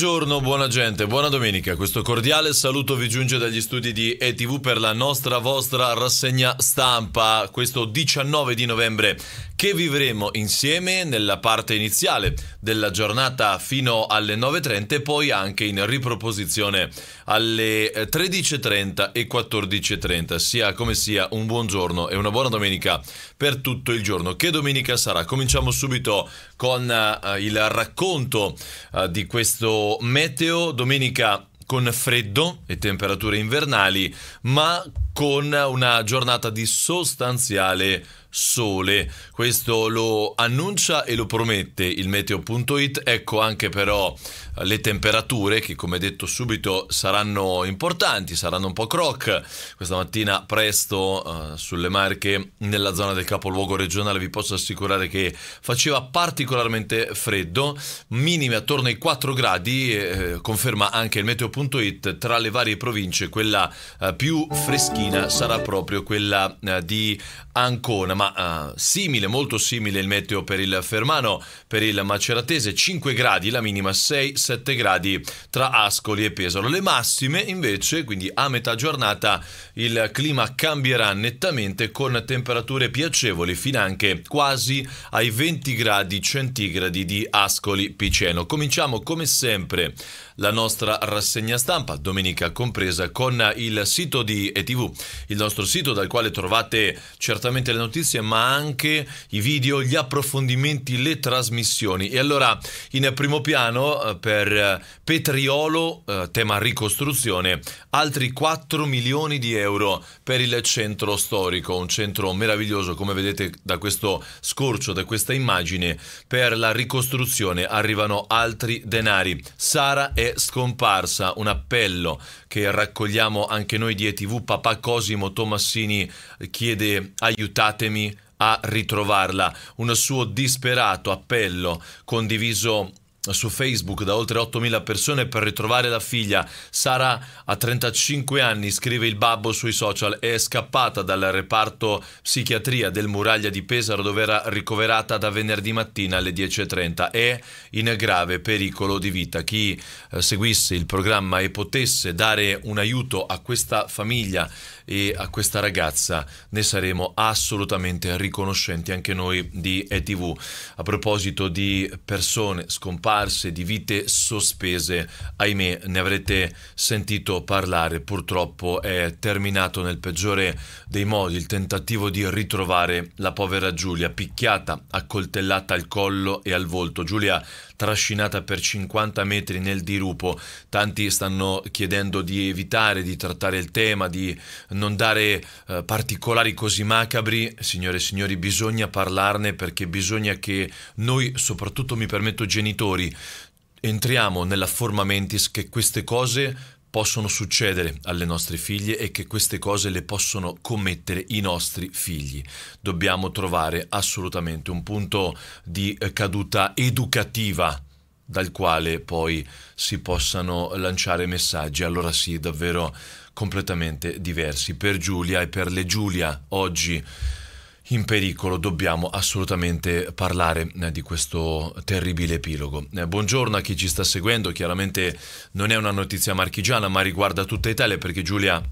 Buongiorno, buona gente, buona domenica. Questo cordiale saluto vi giunge dagli studi di ETV per la nostra vostra rassegna stampa questo 19 di novembre che vivremo insieme nella parte iniziale della giornata fino alle 9.30 e poi anche in riproposizione alle 13.30 eh, e 14.30. Sia come sia un buongiorno e una buona domenica per tutto il giorno. Che domenica sarà? Cominciamo subito con uh, il racconto uh, di questo meteo. Domenica con freddo e temperature invernali, ma con una giornata di sostanziale sole. Questo lo annuncia e lo promette il meteo.it. Ecco anche però le temperature che come detto subito saranno importanti, saranno un po' croc. Questa mattina presto uh, sulle Marche nella zona del capoluogo regionale vi posso assicurare che faceva particolarmente freddo, minime attorno ai 4 gradi, eh, conferma anche il meteo.it tra le varie province quella uh, più freschina mattina sarà proprio quella eh, di Ancona, ma uh, simile, molto simile il meteo per il Fermano, per il Maceratese, 5 gradi, la minima 6-7 gradi tra Ascoli e Pesaro. Le massime invece, quindi a metà giornata, il clima cambierà nettamente con temperature piacevoli fino anche quasi ai 20 gradi centigradi di Ascoli Piceno. Cominciamo come sempre la nostra rassegna stampa, domenica compresa, con il sito di ETV, il nostro sito dal quale trovate certamente le notizie, ma anche i video, gli approfondimenti, le trasmissioni. E allora in primo piano eh, per eh, Petriolo, eh, tema ricostruzione, altri 4 milioni di euro per il centro storico, un centro meraviglioso come vedete da questo scorcio, da questa immagine, per la ricostruzione arrivano altri denari. Sara è scomparsa un appello che raccogliamo anche noi di ETV. Papà Cosimo Tomassini chiede aiutatemi a ritrovarla. Un suo disperato appello condiviso su Facebook da oltre 8.000 persone per ritrovare la figlia. Sara a 35 anni, scrive il babbo sui social, è scappata dal reparto psichiatria del Muraglia di Pesaro dove era ricoverata da venerdì mattina alle 10.30. È in grave pericolo di vita. Chi eh, seguisse il programma e potesse dare un aiuto a questa famiglia e a questa ragazza ne saremo assolutamente riconoscenti anche noi di ETV. A proposito di persone scomparse, scomparse, di vite sospese, ahimè ne avrete sentito parlare, purtroppo è terminato nel peggiore dei modi il tentativo di ritrovare la povera Giulia, picchiata, accoltellata al collo e al volto, Giulia trascinata per 50 metri nel dirupo, tanti stanno chiedendo di evitare di trattare il tema, di non dare eh, particolari così macabri, signore e signori bisogna parlarne perché bisogna che noi, soprattutto mi permetto genitori, genitori entriamo nella forma mentis che queste cose possono succedere alle nostre figlie e che queste cose le possono commettere i nostri figli. Dobbiamo trovare assolutamente un punto di eh, caduta educativa dal quale poi si possano lanciare messaggi, allora sì, davvero completamente diversi. Per Giulia e per le Giulia oggi in pericolo, dobbiamo assolutamente parlare eh, di questo terribile epilogo. Eh, buongiorno a chi ci sta seguendo, chiaramente non è una notizia marchigiana ma riguarda tutta Italia perché Giulia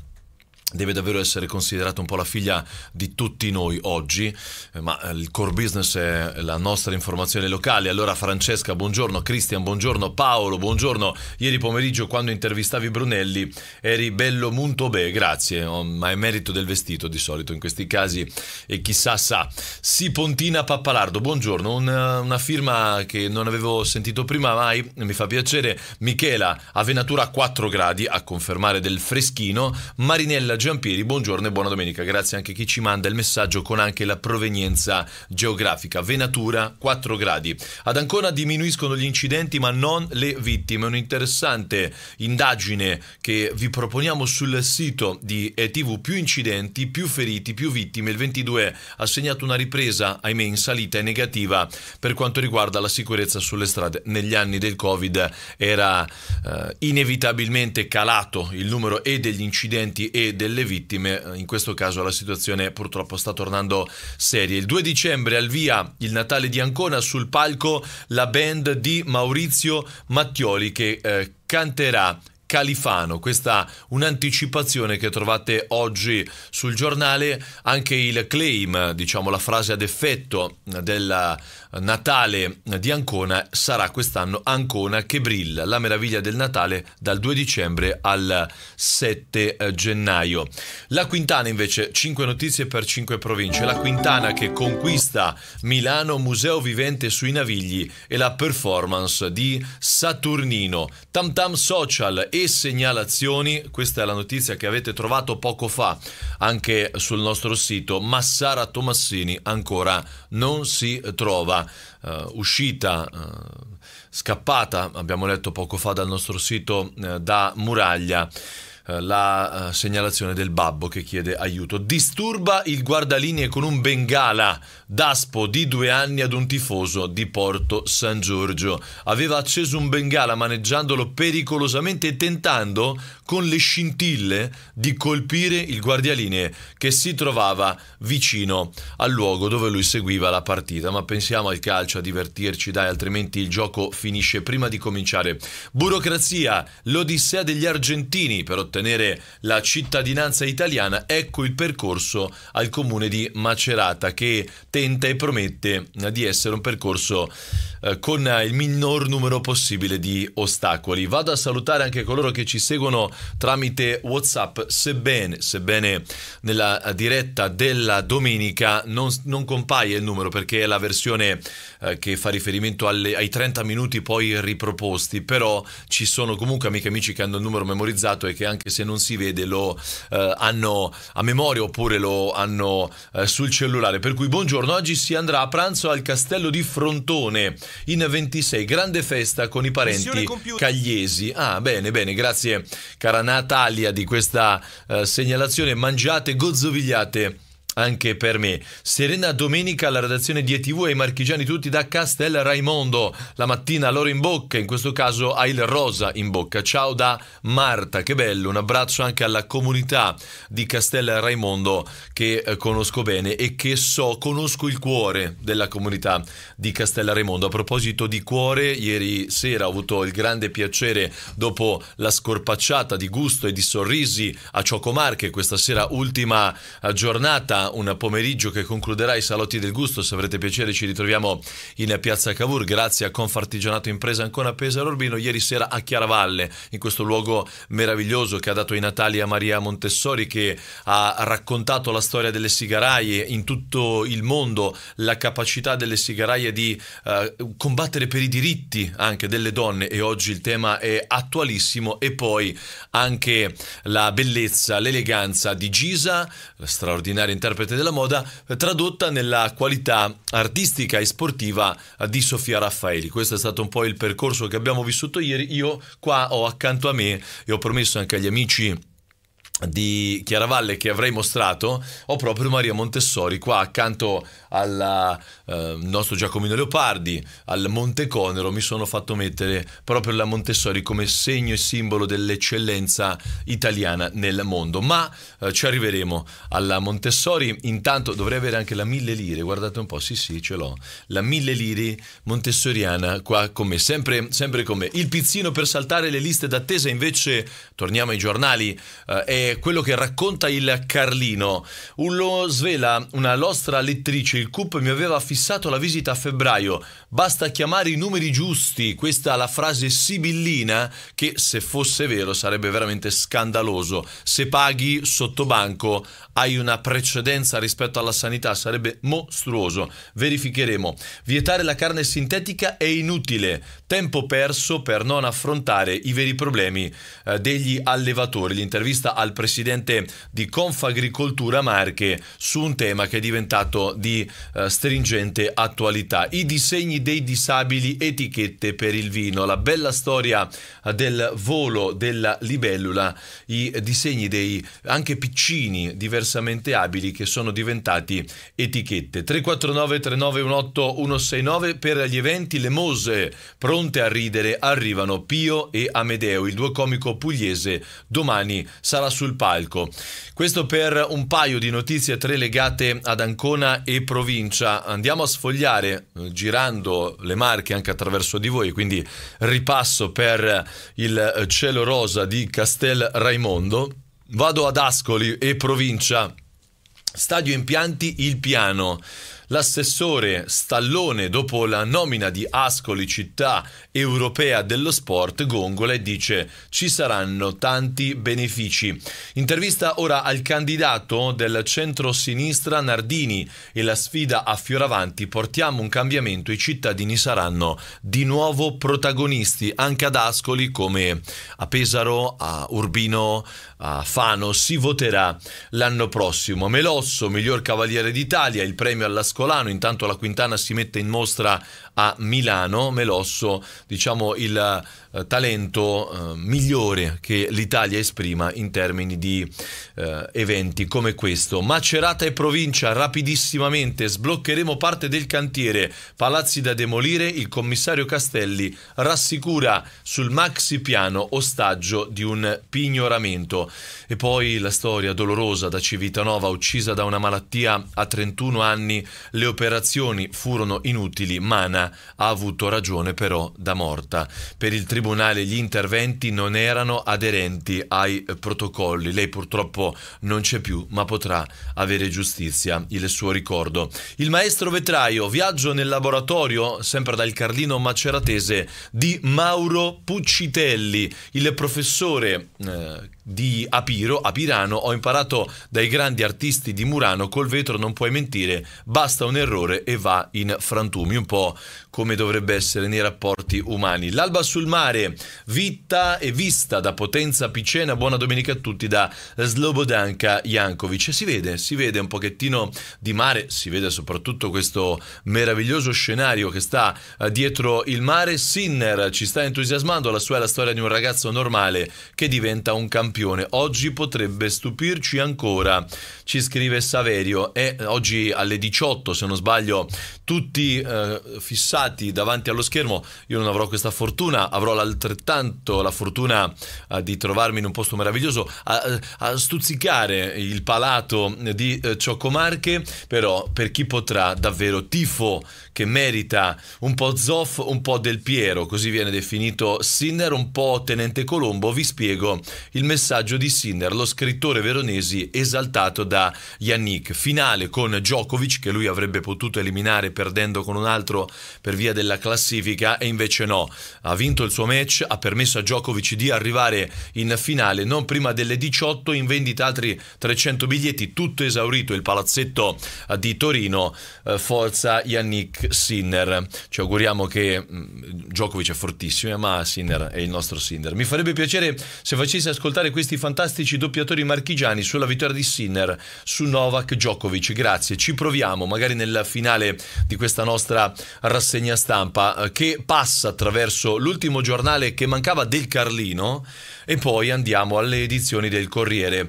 deve davvero essere considerata un po' la figlia di tutti noi oggi, eh, ma eh, il core business è la nostra informazione locale. Allora Francesca, buongiorno, Cristian, buongiorno, Paolo, buongiorno. Ieri pomeriggio quando intervistavi Brunelli eri bello molto beh, grazie, oh, ma è merito del vestito di solito in questi casi e chissà sa. Si Pontina Pappalardo, buongiorno, una, eh, una firma che non avevo sentito prima mai, mi fa piacere. Michela, Avenatura 4 gradi, a confermare del freschino, Marinella Daniela Giampieri, buongiorno e buona domenica. Grazie anche a chi ci manda il messaggio con anche la provenienza geografica. Venatura 4 gradi. Ad Ancona diminuiscono gli incidenti ma non le vittime. Un'interessante indagine che vi proponiamo sul sito di ETV. Più incidenti, più feriti, più vittime. Il 22 ha segnato una ripresa, ahimè, in salita e negativa per quanto riguarda la sicurezza sulle strade. Negli anni del Covid era eh, inevitabilmente calato il numero e degli incidenti e del delle vittime. Eh, in questo caso la situazione purtroppo sta tornando seria. Il 2 dicembre al via il Natale di Ancona sul palco la band di Maurizio Mattioli che eh, canterà Califano. Questa è un'anticipazione che trovate oggi sul giornale, anche il claim, diciamo la frase ad effetto della Natale di Ancona sarà quest'anno Ancona che brilla, la meraviglia del Natale dal 2 dicembre al 7 eh, gennaio. La Quintana invece, 5 notizie per 5 province, la Quintana che conquista Milano, museo vivente sui navigli e la performance di Saturnino. Tam Tam Social e segnalazioni, questa è la notizia che avete trovato poco fa anche sul nostro sito, ma Sara Tomassini ancora non si trova uh, uscita, uh, scappata, abbiamo letto poco fa dal nostro sito, uh, da Muraglia la segnalazione del babbo che chiede aiuto. Disturba il guardalinee con un bengala, Daspo di due anni ad un tifoso di Porto San Giorgio. Aveva acceso un bengala maneggiandolo pericolosamente e tentando con le scintille di colpire il guardialinee che si trovava vicino al luogo dove lui seguiva la partita. Ma pensiamo al calcio, a divertirci, dai, altrimenti il gioco finisce prima di cominciare. Burocrazia, l'odissea degli argentini per ottenere la cittadinanza italiana. Ecco il percorso al comune di Macerata che tenta e promette di essere un percorso eh, con eh, il minor numero possibile di ostacoli. Vado a salutare anche coloro che ci seguono tramite WhatsApp, sebbene, sebbene nella eh, diretta della domenica non, non compaia il numero perché è la versione che fa riferimento alle, ai 30 minuti poi riproposti, però ci sono comunque amiche e amici che hanno il numero memorizzato e che anche se non si vede lo eh, hanno a memoria oppure lo hanno sul cellulare. Per cui buongiorno, oggi si andrà a pranzo al castello di Frontone in 26. Grande festa con i parenti cagliesi. Ah, bene, bene, grazie cara Natalia di questa uh, segnalazione. Mangiate, gozzovigliate anche per me. Serena domenica alla redazione di ETV e i marchigiani tutti da Castel Raimondo. La mattina loro in bocca, in questo caso ha il rosa in bocca. Ciao da Marta, che bello, un abbraccio anche alla comunità di Castel Raimondo che eh, conosco bene e che so, conosco il cuore della comunità di Castel Raimondo. A proposito di cuore, ieri sera ho avuto il grande piacere dopo la scorpacciata di gusto e di sorrisi a Ciocomarche, questa sera ultima eh, giornata un pomeriggio che concluderà i salotti del gusto. Se avrete piacere, ci ritroviamo in piazza Cavour. Grazie a Confartigianato Impresa ancora a Pesaro Urbino. Ieri sera a Chiaravalle, in questo luogo meraviglioso che ha dato i Natali a Maria Montessori, che ha raccontato la storia delle sigaraie in tutto il mondo, la capacità delle sigaraie di eh, combattere per i diritti anche delle donne. E oggi il tema è attualissimo. E poi anche la bellezza, l'eleganza di Gisa, la straordinaria interpretazione interprete della moda, tradotta nella qualità artistica e sportiva di Sofia Raffaeli. Questo è stato un po' il percorso che abbiamo vissuto ieri. Io qua ho accanto a me e ho promesso anche agli amici di Chiaravalle che avrei mostrato ho proprio Maria Montessori qua accanto al eh, nostro Giacomino Leopardi al Monte Conero mi sono fatto mettere proprio la Montessori come segno e simbolo dell'eccellenza italiana nel mondo ma eh, ci arriveremo alla Montessori intanto dovrei avere anche la mille lire guardate un po' sì sì ce l'ho la mille lire montessoriana qua con me sempre, sempre con me il pizzino per saltare le liste d'attesa invece torniamo ai giornali eh, è quello che racconta il Carlino. Lo svela una nostra lettrice, il CUP mi aveva fissato la visita a febbraio. Basta chiamare i numeri giusti, questa è la frase sibillina che se fosse vero sarebbe veramente scandaloso. Se paghi sotto banco hai una precedenza rispetto alla sanità, sarebbe mostruoso. Verificheremo. Vietare la carne sintetica è inutile, tempo perso per non affrontare i veri problemi eh, degli allevatori. L'intervista al presidente di Confagricoltura Marche su un tema che è diventato di eh, stringente attualità. I disegni dei disabili etichette per il vino, la bella storia del volo della libellula, i disegni dei anche piccini diversamente abili che sono diventati etichette. 349 3918 169 per gli eventi, le mose pronte a ridere arrivano Pio e Amedeo, il duo comico pugliese domani sarà su sul palco. Questo per un paio di notizie, tre legate ad Ancona e provincia. Andiamo a sfogliare, eh, girando le marche anche attraverso di voi, quindi ripasso per il eh, cielo rosa di Castel Raimondo. Vado ad Ascoli e provincia. Stadio Impianti Il Piano l'assessore Stallone dopo la nomina di Ascoli città europea dello sport Gongola e dice ci saranno tanti benefici. Intervista ora al candidato del centro-sinistra Nardini e la sfida a Fioravanti portiamo un cambiamento, i cittadini saranno di nuovo protagonisti anche ad Ascoli come a Pesaro, a Urbino, a Fano si voterà l'anno prossimo. Melosso, miglior cavaliere d'Italia, il premio all'Ascolano, intanto la Quintana si mette in mostra a Milano, Melosso diciamo il eh, talento eh, migliore che l'Italia esprima in termini di eh, eventi come questo. Macerata e provincia, rapidissimamente sbloccheremo parte del cantiere, palazzi da demolire, il commissario Castelli rassicura sul maxi piano ostaggio di un pignoramento. E poi la storia dolorosa da Civitanova, uccisa da una malattia a 31 anni, le operazioni furono inutili, Mana ha avuto ragione però da morta. Per il tribunale tribunale gli interventi non erano aderenti ai protocolli. Lei purtroppo non c'è più, ma potrà avere giustizia il suo ricordo. Il maestro vetraio, viaggio nel laboratorio, sempre dal Carlino Maceratese, di Mauro Puccitelli, il professore eh, di Apiro, Apirano, ho imparato dai grandi artisti di Murano, col vetro non puoi mentire, basta un errore e va in frantumi, un po' come dovrebbe essere nei rapporti umani. L'alba sul mare, vita e vista da Potenza Picena, buona domenica a tutti da Slobodanka Jankovic. Si vede, si vede un pochettino di mare, si vede soprattutto questo meraviglioso scenario che sta eh, dietro il mare. Sinner ci sta entusiasmando, la sua è la storia di un ragazzo normale che diventa un campione campione. Oggi potrebbe stupirci ancora, ci scrive Saverio. E eh, oggi alle 18, se non sbaglio, tutti eh, fissati davanti allo schermo. Io non avrò questa fortuna, avrò altrettanto la fortuna eh, di trovarmi in un posto meraviglioso a, a stuzzicare il palato di eh, Cioccomarche, però per chi potrà davvero tifo che merita un po' Zoff, un po' Del Piero, così viene definito Sinner, un po' Tenente Colombo, vi spiego il messaggio messaggio di Sinner, lo scrittore veronesi esaltato da Yannick. Finale con Djokovic che lui avrebbe potuto eliminare perdendo con un altro per via della classifica e invece no. Ha vinto il suo match, ha permesso a Djokovic di arrivare in finale non prima delle 18, in vendita altri 300 biglietti, tutto esaurito il palazzetto eh, di Torino. Eh, forza Yannick Sinner. Ci auguriamo che mm, Djokovic è fortissimo, ma Sinner è il nostro Sinner. Mi farebbe piacere se facessi ascoltare questi fantastici doppiatori marchigiani sulla vittoria di Sinner su Novak Djokovic. Grazie, ci proviamo magari nella finale di questa nostra rassegna stampa eh, che passa attraverso l'ultimo giornale che mancava del Carlino e poi andiamo alle edizioni del Corriere. Eh,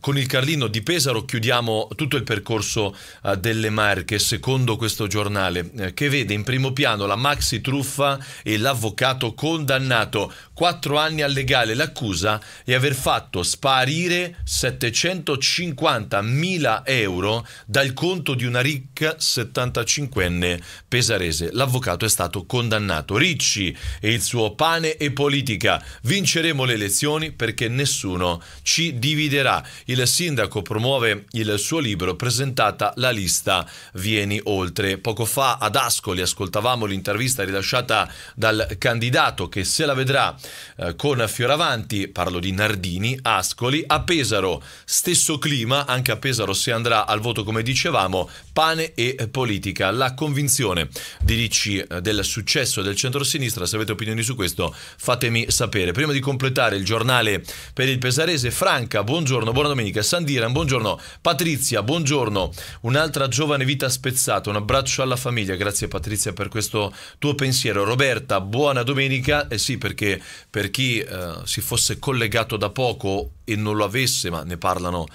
con il Carlino di Pesaro chiudiamo tutto il percorso eh, delle Marche, secondo questo giornale, eh, che vede in primo piano la maxi truffa e l'avvocato condannato. Quattro anni al legale l'accusa di aver fatto sparire 750.000 euro dal conto di una ricca 75enne pesarese. L'avvocato è stato condannato. Ricci e il suo pane e politica. Vinceremo le elezioni elezioni perché nessuno ci dividerà. Il sindaco promuove il suo libro, presentata la lista Vieni oltre. Poco fa ad Ascoli ascoltavamo l'intervista rilasciata dal candidato che se la vedrà eh, con Fioravanti, parlo di Nardini, Ascoli, a Pesaro stesso clima, anche a Pesaro si andrà al voto come dicevamo, pane e politica. La convinzione di Ricci eh, del successo del centrosinistra, se avete opinioni su questo fatemi sapere. Prima di completare il il giornale per il Pesarese. Franca, buongiorno, buona domenica. Sandiran, buongiorno. Patrizia, buongiorno. Un'altra giovane vita spezzata, un abbraccio alla famiglia. Grazie Patrizia per questo tuo pensiero. Roberta, buona domenica. Eh sì, perché per chi eh, si fosse collegato da poco e non lo avesse, ma ne parlano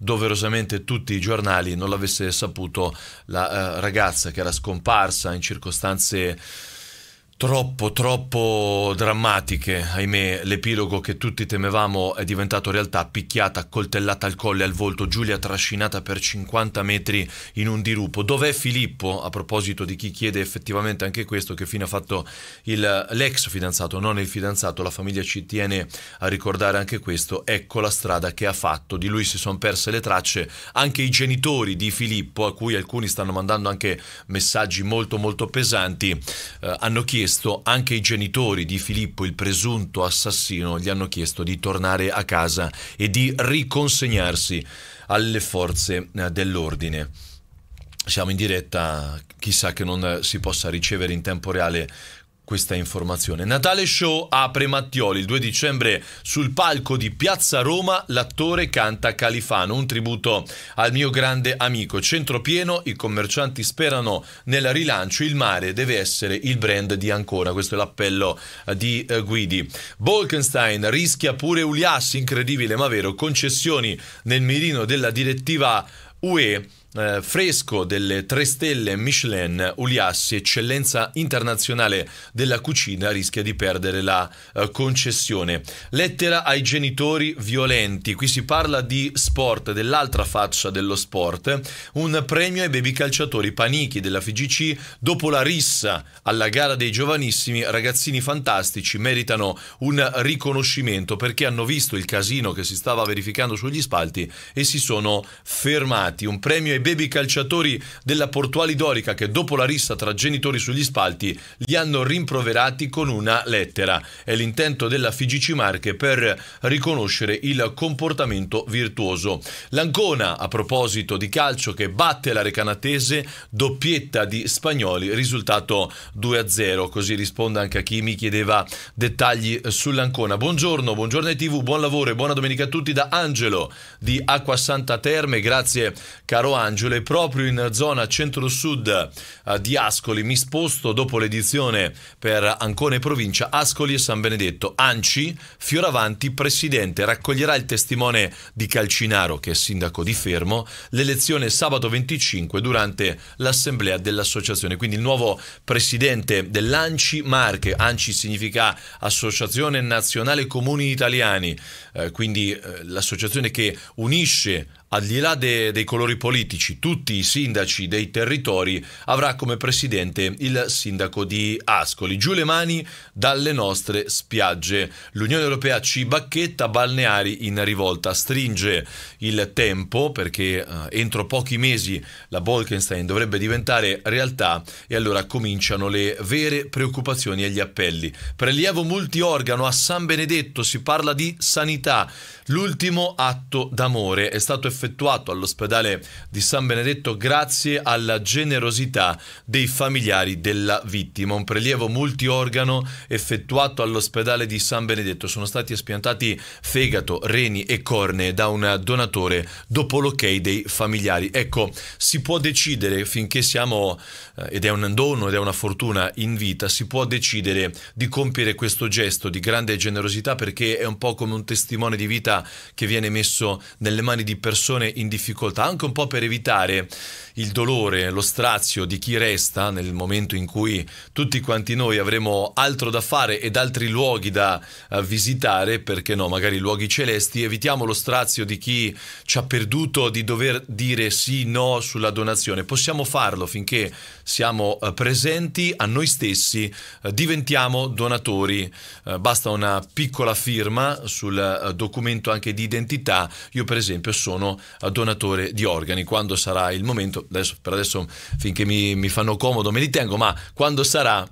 doverosamente tutti i giornali, non l'avesse saputo la eh, ragazza che era scomparsa in circostanze troppo, troppo drammatiche, ahimè, l'epilogo che tutti temevamo è diventato realtà, picchiata, coltellata al colle, al volto, Giulia trascinata per 50 metri in un dirupo. Dov'è Filippo? A proposito di chi chiede effettivamente anche questo, che fine ha fatto il, l'ex fidanzato, non il fidanzato, la famiglia ci tiene a ricordare anche questo, ecco la strada che ha fatto, di lui si sono perse le tracce, anche i genitori di Filippo, a cui alcuni stanno mandando anche messaggi molto molto pesanti, eh, hanno chiesto chiesto, anche i genitori di Filippo, il presunto assassino, gli hanno chiesto di tornare a casa e di riconsegnarsi alle forze eh, dell'ordine. Siamo in diretta, chissà che non si possa ricevere in tempo reale questa informazione. Natale Show apre Mattioli il 2 dicembre sul palco di Piazza Roma. L'attore canta Califano, un tributo al mio grande amico. Centro pieno, i commercianti sperano nel rilancio. Il mare deve essere il brand di Ancora, Questo è l'appello eh, di eh, Guidi. Bolkenstein rischia pure Uliassi, incredibile ma vero. Concessioni nel mirino della direttiva UE eh, fresco delle tre stelle Michelin Uliassi, eccellenza internazionale della cucina, rischia di perdere la eh, concessione. Lettera ai genitori violenti. Qui si parla di sport, dell'altra faccia dello sport. Un premio ai baby calciatori panichi della FGC dopo la rissa alla gara dei giovanissimi ragazzini fantastici meritano un riconoscimento perché hanno visto il casino che si stava verificando sugli spalti e si sono fermati. Un premio ai ai baby calciatori della Portuali Dorica che dopo la rissa tra genitori sugli spalti li hanno rimproverati con una lettera. È l'intento della FIGC Marche per riconoscere il comportamento virtuoso. L'Ancona, a proposito di calcio, che batte la Recanatese, doppietta di Spagnoli, risultato 2-0. Così risponde anche a chi mi chiedeva dettagli sull'Ancona. Buongiorno, buongiorno ai TV, buon lavoro e buona domenica a tutti da Angelo di Acquasanta Terme. Grazie caro Angelo Sant'Angelo proprio in zona centro-sud eh, di Ascoli mi sposto dopo l'edizione per Ancona e provincia Ascoli e San Benedetto. Anci, Fioravanti, presidente, raccoglierà il testimone di Calcinaro, che è sindaco di Fermo, l'elezione sabato 25 durante l'assemblea dell'associazione. Quindi il nuovo presidente dell'Anci Marche, Anci significa Associazione Nazionale Comuni Italiani, eh, quindi eh, l'associazione che unisce al di là de, dei colori politici, tutti i sindaci dei territori avrà come presidente il sindaco di Ascoli. Giù le mani dalle nostre spiagge. L'Unione Europea ci bacchetta, balneari in rivolta. Stringe il tempo perché eh, entro pochi mesi la Bolkenstein dovrebbe diventare realtà e allora cominciano le vere preoccupazioni e gli appelli. Prelievo multiorgano a San Benedetto, si parla di sanità. L'ultimo atto d'amore è stato effettuato effettuato all'ospedale di San Benedetto grazie alla generosità dei familiari della vittima. Un prelievo multiorgano effettuato all'ospedale di San Benedetto. Sono stati espiantati fegato, reni e corne da un donatore dopo l'ok dei familiari. Ecco, si può decidere finché siamo, eh, ed è un dono ed è una fortuna in vita, si può decidere di compiere questo gesto di grande generosità perché è un po' come un testimone di vita che viene messo nelle mani di persone persone in difficoltà, anche un po' per evitare il dolore, lo strazio di chi resta nel momento in cui tutti quanti noi avremo altro da fare ed altri luoghi da eh, visitare, perché no, magari luoghi celesti, evitiamo lo strazio di chi ci ha perduto di dover dire sì, no sulla donazione. Possiamo farlo finché siamo eh, presenti a noi stessi, eh, diventiamo donatori, basta una piccola firma sul documento anche di identità, io per esempio sono sono eh, donatore di organi. Quando sarà il momento, adesso, per adesso finché mi, mi fanno comodo me li tengo, ma quando sarà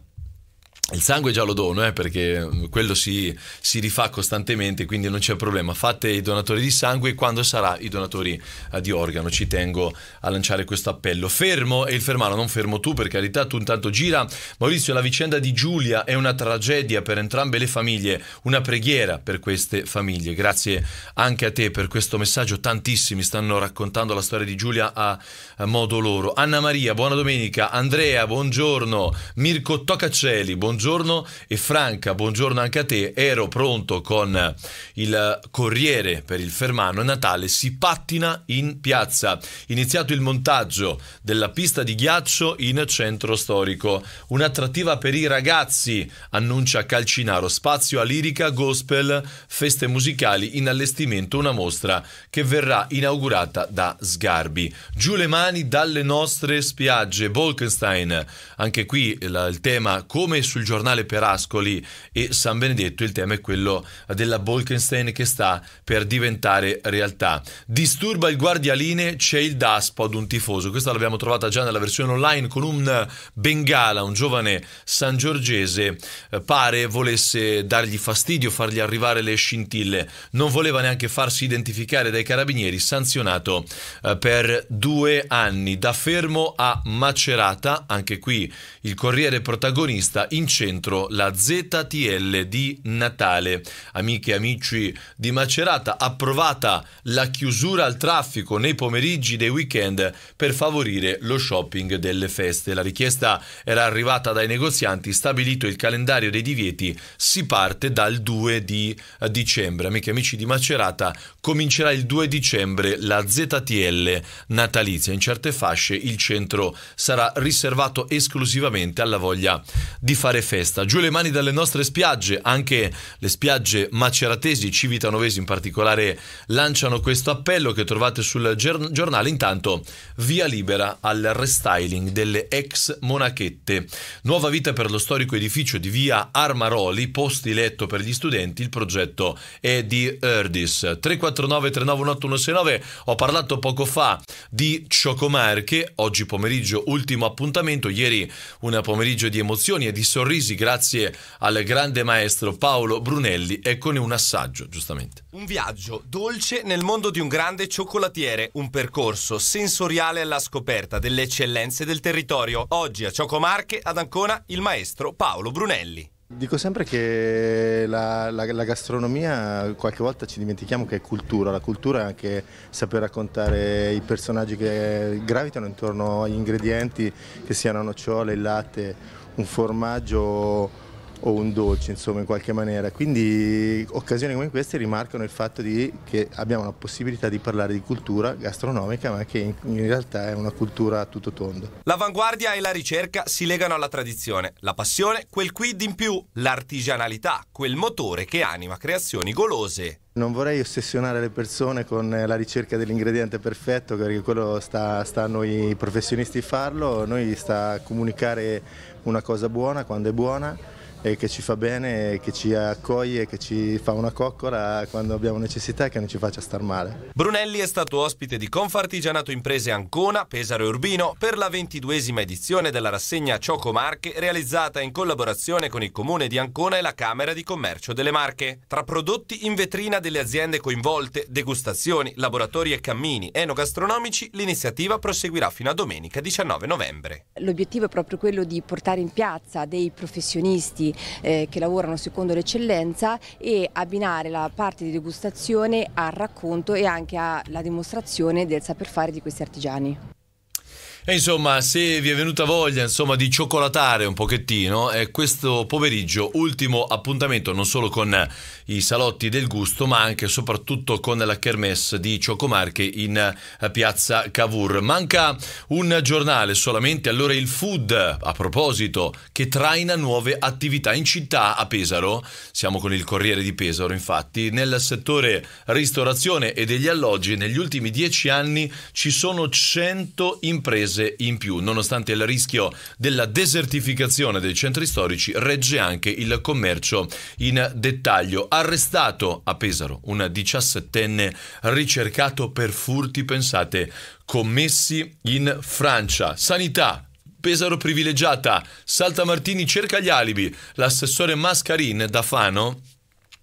il sangue già lo dono, eh, perché quello si, si, rifà costantemente, quindi non c'è problema. Fate i donatori di sangue quando sarà i donatori eh, di organo. Ci tengo a lanciare questo appello. Fermo e il fermano, non fermo tu, per carità, tu intanto gira. Maurizio, la vicenda di Giulia è una tragedia per entrambe le famiglie, una preghiera per queste famiglie. Grazie anche a te per questo messaggio. Tantissimi stanno raccontando la storia di Giulia a, a modo loro. Anna Maria, buona domenica. Andrea, buongiorno. Mirko Toccacelli, buongiorno buongiorno e Franca, buongiorno anche a te. Ero pronto con il Corriere per il Fermano e Natale si pattina in piazza. Iniziato il montaggio della pista di ghiaccio in centro storico. Un'attrattiva per i ragazzi, annuncia Calcinaro. Spazio a lirica, gospel, feste musicali, in allestimento una mostra che verrà inaugurata da Sgarbi. Giù le mani dalle nostre spiagge. Bolkenstein, anche qui il tema come sul giornale per Ascoli e San Benedetto il tema è quello della Bolkenstein che sta per diventare realtà. Disturba il guardialine, c'è il daspo ad un tifoso. Questa l'abbiamo trovata già nella versione online con un bengala, un giovane sangiorgese eh, pare volesse dargli fastidio, fargli arrivare le scintille. Non voleva neanche farsi identificare dai carabinieri, sanzionato eh, per due anni da fermo a Macerata, anche qui il Corriere protagonista in centro la ZTL di Natale. Amiche e amici di Macerata, approvata la chiusura al traffico nei pomeriggi dei weekend per favorire lo shopping delle feste. La richiesta era arrivata dai negozianti, stabilito il calendario dei divieti, si parte dal 2 di eh, dicembre. Amiche e amici di Macerata, comincerà il 2 dicembre la ZTL natalizia. In certe fasce il centro sarà riservato esclusivamente alla voglia di fare festa. Giù le mani dalle nostre spiagge, anche le spiagge maceratesi, civitanovesi in particolare, lanciano questo appello che trovate sul giornale. Intanto, via libera al restyling delle ex monachette. Nuova vita per lo storico edificio di via Armaroli, posti letto per gli studenti. Il progetto è di Erdis. 349 8169 Ho parlato poco fa di Ciocomarche. Oggi pomeriggio ultimo appuntamento. Ieri un pomeriggio di emozioni e di sorrisi sorrisi grazie al grande maestro Paolo Brunelli e con un assaggio, giustamente. Un viaggio dolce nel mondo di un grande cioccolatiere, un percorso sensoriale alla scoperta delle eccellenze del territorio. Oggi a Ciocomarche ad Ancona il maestro Paolo Brunelli. Dico sempre che la, la, la, gastronomia qualche volta ci dimentichiamo che è cultura, la cultura è anche saper raccontare i personaggi che gravitano intorno agli ingredienti, che siano nocciole, il latte un formaggio o un dolce insomma in qualche maniera quindi occasioni come queste rimarcano il fatto di, che abbiamo la possibilità di parlare di cultura gastronomica ma che in, in realtà è una cultura a tutto tondo l'avanguardia e la ricerca si legano alla tradizione la passione quel quid in più l'artigianalità quel motore che anima creazioni golose non vorrei ossessionare le persone con la ricerca dell'ingrediente perfetto perché quello sta, sta, a noi professionisti farlo, a noi sta a comunicare una cosa buona quando è buona e che ci fa bene, che ci accoglie, che ci fa una coccola quando abbiamo necessità e che non ci faccia star male. Brunelli è stato ospite di Confartigianato Imprese Ancona, Pesaro e Urbino per la ventiduesima edizione della rassegna Cioco Marche realizzata in collaborazione con il Comune di Ancona e la Camera di Commercio delle Marche. Tra prodotti in vetrina delle aziende coinvolte, degustazioni, laboratori e cammini enogastronomici, l'iniziativa proseguirà fino a domenica 19 novembre. L'obiettivo è proprio quello di portare in piazza dei professionisti eh, che lavorano secondo l'eccellenza e abbinare la parte di degustazione al racconto e anche alla dimostrazione del saper fare di questi artigiani. E insomma, se vi è venuta voglia insomma, di cioccolatare un pochettino, è eh, questo pomeriggio ultimo appuntamento non solo con i salotti del gusto, ma anche e soprattutto con la kermesse di Ciocomarche in eh, piazza Cavour. Manca un giornale solamente, allora il food, a proposito, che traina nuove attività in città a Pesaro, siamo con il Corriere di Pesaro infatti, nel settore ristorazione e degli alloggi negli ultimi dieci anni ci sono 100 imprese in più, nonostante il rischio della desertificazione dei centri storici regge anche il commercio in dettaglio arrestato a Pesaro un 17enne ricercato per furti, pensate, commessi in Francia. Sanità, Pesaro privilegiata, Saltamartini cerca gli alibi, l'assessore Mascarin da Fano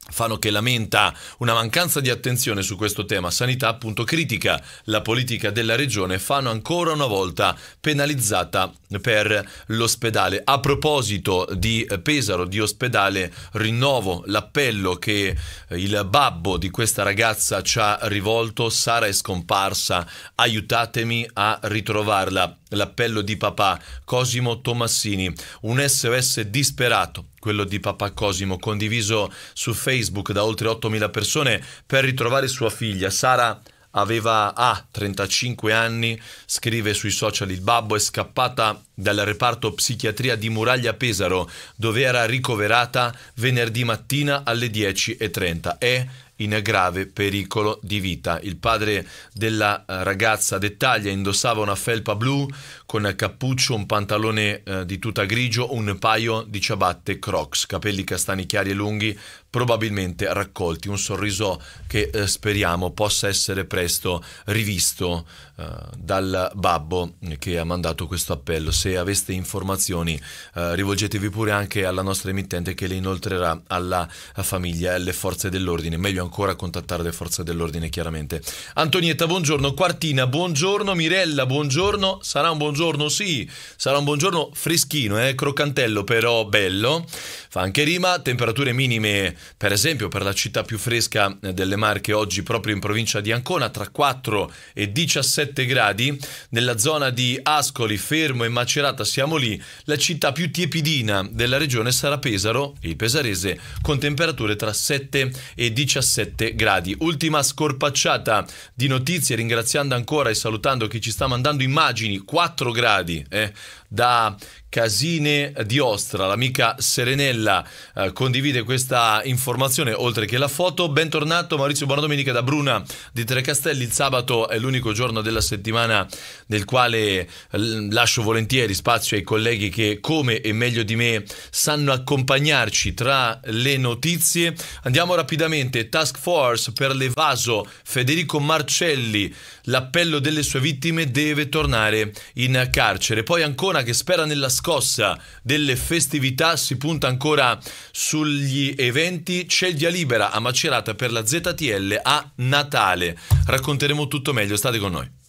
Fano che lamenta una mancanza di attenzione su questo tema. Sanità appunto critica la politica della regione. Fano ancora una volta penalizzata per l'ospedale. A proposito di Pesaro, di ospedale, rinnovo l'appello che il babbo di questa ragazza ci ha rivolto. Sara è scomparsa, aiutatemi a ritrovarla. L'appello di papà Cosimo Tomassini, un SOS disperato quello di Papà Cosimo, condiviso su Facebook da oltre 8.000 persone per ritrovare sua figlia. Sara aveva ah, 35 anni, scrive sui social il babbo è scappata dal reparto psichiatria di Muraglia Pesaro, dove era ricoverata venerdì mattina alle 10.30 e in grave pericolo di vita. Il padre della eh, ragazza dettaglia, indossava una felpa blu con cappuccio, un pantalone eh, di tuta grigio, un paio di ciabatte crocs, capelli castani chiari e lunghi, probabilmente raccolti. Un sorriso che eh, speriamo possa essere presto rivisto eh, dal babbo che ha mandato questo appello. Se aveste informazioni eh, rivolgetevi pure anche alla nostra emittente che le inoltrerà alla famiglia e alle forze dell'ordine. Meglio ancora contattare le forze dell'ordine chiaramente. Antonietta, buongiorno. Quartina, buongiorno. Mirella, buongiorno. Sarà un buongiorno, sì. Sarà un buongiorno freschino, eh. croccantello però bello. Fa anche rima, temperature minime per esempio per la città più fresca eh, delle Marche oggi proprio in provincia di Ancona tra 4 e 17 gradi, nella zona di Ascoli, Fermo e Macerata siamo lì, la città più tiepidina della regione sarà Pesaro, il pesarese, con temperature tra 7 e 17 gradi. Ultima scorpacciata di notizie, ringraziando ancora e salutando chi ci sta mandando immagini, 4 gradi eh, da Casine di Ostra. L'amica Serenella eh, condivide questa informazione oltre che la foto. Bentornato Maurizio, buona domenica da Bruna di Trecastelli. Il sabato è l'unico giorno della settimana nel quale lascio volentieri spazio ai colleghi che come e meglio di me sanno accompagnarci tra le notizie. Andiamo rapidamente. Task Force per l'Evaso Federico Marcelli l'appello delle sue vittime deve tornare in carcere. Poi Ancona che spera nella scossa delle festività si punta ancora sugli eventi. C'è il via libera a Macerata per la ZTL a Natale. Racconteremo tutto meglio, state con noi.